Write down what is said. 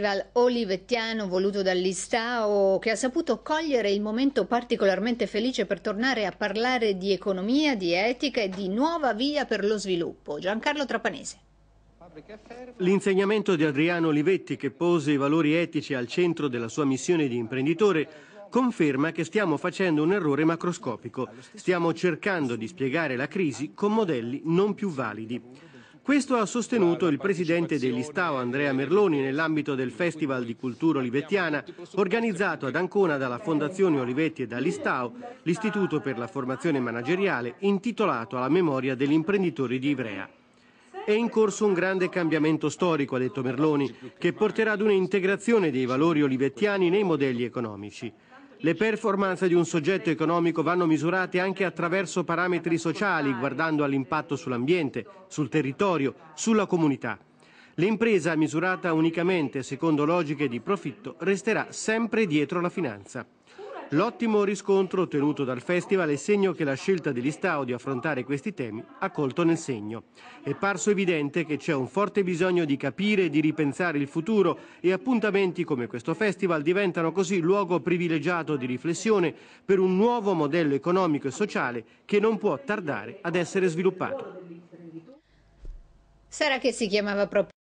festival olivettiano voluto dall'Istao che ha saputo cogliere il momento particolarmente felice per tornare a parlare di economia, di etica e di nuova via per lo sviluppo. Giancarlo Trapanese. L'insegnamento di Adriano Olivetti che pose i valori etici al centro della sua missione di imprenditore conferma che stiamo facendo un errore macroscopico. Stiamo cercando di spiegare la crisi con modelli non più validi. Questo ha sostenuto il presidente dell'Istao Andrea Merloni nell'ambito del Festival di Cultura Olivettiana organizzato ad Ancona dalla Fondazione Olivetti e dall'Istao, l'Istituto per la Formazione Manageriale intitolato alla memoria degli imprenditori di Ivrea. È in corso un grande cambiamento storico, ha detto Merloni, che porterà ad un'integrazione dei valori olivettiani nei modelli economici. Le performance di un soggetto economico vanno misurate anche attraverso parametri sociali, guardando all'impatto sull'ambiente, sul territorio, sulla comunità. L'impresa misurata unicamente secondo logiche di profitto resterà sempre dietro la finanza. L'ottimo riscontro ottenuto dal festival è segno che la scelta degli Stau di affrontare questi temi ha colto nel segno. È parso evidente che c'è un forte bisogno di capire e di ripensare il futuro e appuntamenti come questo festival diventano così luogo privilegiato di riflessione per un nuovo modello economico e sociale che non può tardare ad essere sviluppato. Sarà che si chiamava proprio